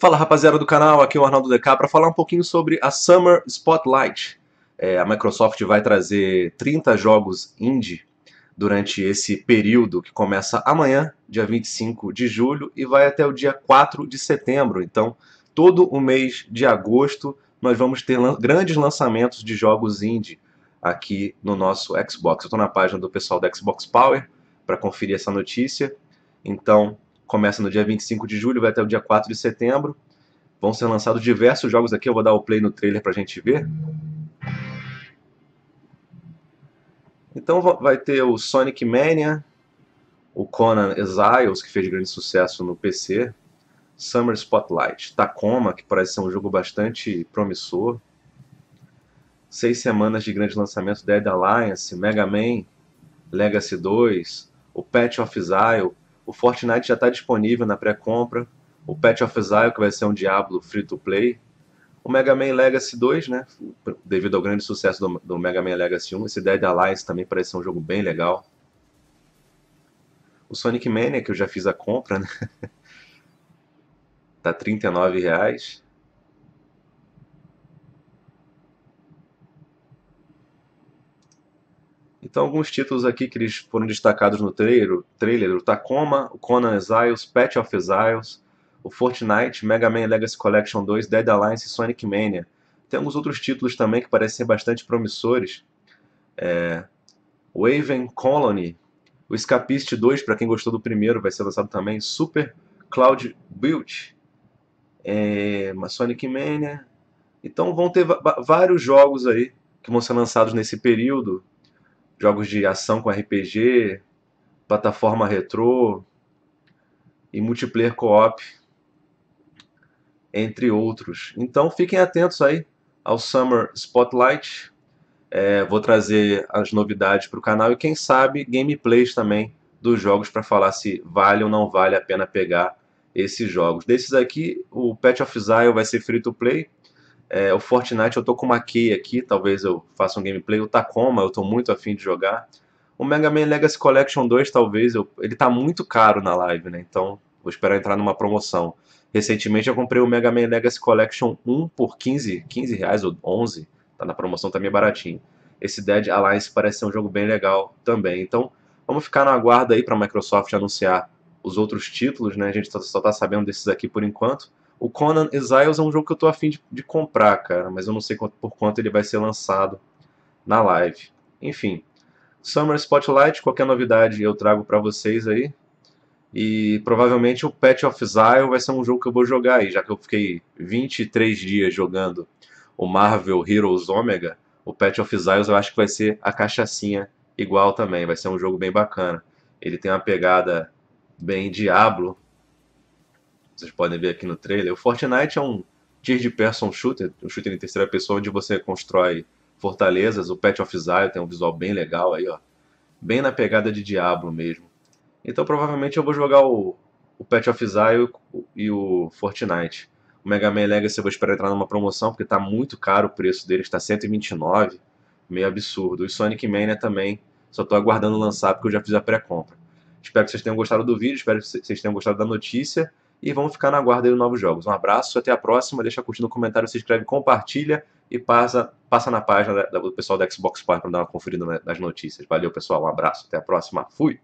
Fala rapaziada do canal, aqui é o Arnaldo DK para falar um pouquinho sobre a Summer Spotlight. É, a Microsoft vai trazer 30 jogos indie durante esse período que começa amanhã, dia 25 de julho, e vai até o dia 4 de setembro. Então, todo o mês de agosto, nós vamos ter lan grandes lançamentos de jogos indie aqui no nosso Xbox. Eu estou na página do pessoal da Xbox Power para conferir essa notícia. Então, começa no dia 25 de julho, vai até o dia 4 de setembro. Vão ser lançados diversos jogos aqui, eu vou dar o play no trailer para a gente ver. Então vai ter o Sonic Mania, o Conan Exiles, que fez grande sucesso no PC, Summer Spotlight, Tacoma, que parece ser um jogo bastante promissor, seis semanas de grandes lançamentos, Dead Alliance, Mega Man, Legacy 2, o Patch of Exile, o Fortnite já está disponível na pré-compra. O Patch of Exile, que vai ser um Diablo free-to-play. O Mega Man Legacy 2, né? Devido ao grande sucesso do, do Mega Man Legacy 1. Esse Dead Alliance também parece ser um jogo bem legal. O Sonic Mania, que eu já fiz a compra, né? tá R$ 39,00. Então, alguns títulos aqui que eles foram destacados no trailer, trailer o Tacoma, o Conan Exiles, Patch of Exiles, o Fortnite, Mega Man Legacy Collection 2, Dead Alliance e Sonic Mania. Tem alguns outros títulos também que parecem bastante promissores. É... Waven Colony, o Escapiste 2, para quem gostou do primeiro, vai ser lançado também. Super Cloud Build, é... Sonic Mania. Então vão ter vários jogos aí que vão ser lançados nesse período jogos de ação com RPG, plataforma retrô e multiplayer co-op, entre outros. Então fiquem atentos aí ao Summer Spotlight. É, vou trazer as novidades para o canal e quem sabe gameplays também dos jogos para falar se vale ou não vale a pena pegar esses jogos. Desses aqui, o Patch of Zion vai ser free to play, é, o Fortnite eu tô com uma key aqui, talvez eu faça um gameplay. O Tacoma eu tô muito afim de jogar. O Mega Man Legacy Collection 2 talvez, eu, ele tá muito caro na live, né? Então vou esperar entrar numa promoção. Recentemente eu comprei o Mega Man Legacy Collection 1 por 15, 15 reais ou 11. Tá na promoção, tá meio baratinho. Esse Dead Alliance parece ser um jogo bem legal também. Então vamos ficar na guarda aí para a Microsoft anunciar os outros títulos, né? A gente só tá sabendo desses aqui por enquanto. O Conan Exiles é um jogo que eu tô afim de, de comprar, cara, mas eu não sei quanto, por quanto ele vai ser lançado na live. Enfim, Summer Spotlight, qualquer novidade eu trago para vocês aí. E provavelmente o Patch of Zion vai ser um jogo que eu vou jogar aí, já que eu fiquei 23 dias jogando o Marvel Heroes Omega, o Patch of Zion eu acho que vai ser a cachaçinha igual também, vai ser um jogo bem bacana. Ele tem uma pegada bem Diablo, vocês podem ver aqui no trailer, o Fortnite é um de person shooter, um shooter em terceira pessoa onde você constrói fortalezas, o Pet of Zion tem um visual bem legal aí, ó. Bem na pegada de Diablo mesmo. Então provavelmente eu vou jogar o, o Pet of Zion e o Fortnite. O Mega Man Legacy eu vou esperar entrar numa promoção, porque está muito caro o preço dele, está 129, meio absurdo. E Sonic Mania né, também, só estou aguardando lançar porque eu já fiz a pré-compra. Espero que vocês tenham gostado do vídeo, espero que vocês tenham gostado da notícia e vamos ficar na guarda dos novos jogos. Um abraço, até a próxima, deixa curtir no comentário, se inscreve, compartilha e passa, passa na página do pessoal da Xbox para dar uma conferida nas notícias. Valeu, pessoal, um abraço, até a próxima, fui!